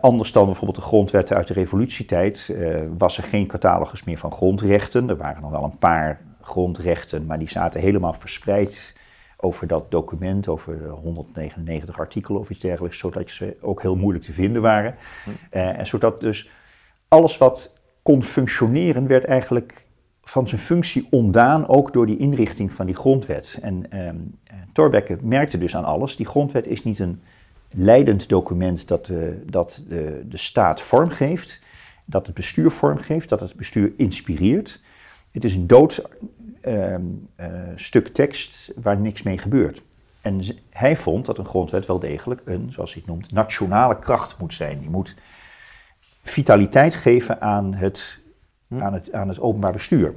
Anders dan bijvoorbeeld de grondwetten uit de revolutietijd eh, was er geen catalogus meer van grondrechten. Er waren nog wel een paar grondrechten, maar die zaten helemaal verspreid over dat document, over 199 artikelen of iets dergelijks, zodat ze ook heel moeilijk te vinden waren. Hm. Eh, en zodat dus alles wat kon functioneren, werd eigenlijk van zijn functie ontdaan, ook door die inrichting van die grondwet. En um, Thorbecke merkte dus aan alles, die grondwet is niet een leidend document dat, de, eh, dat de, eh, de staat vormgeeft, dat het bestuur vormgeeft, dat het bestuur inspireert. Het is een dood ehm, eh, stuk tekst waar niks mee gebeurt. En hij vond dat een grondwet wel degelijk een, zoals hij het noemt, nationale kracht moet zijn. Die moet vitaliteit geven aan het, hm. aan het, aan het openbaar bestuur.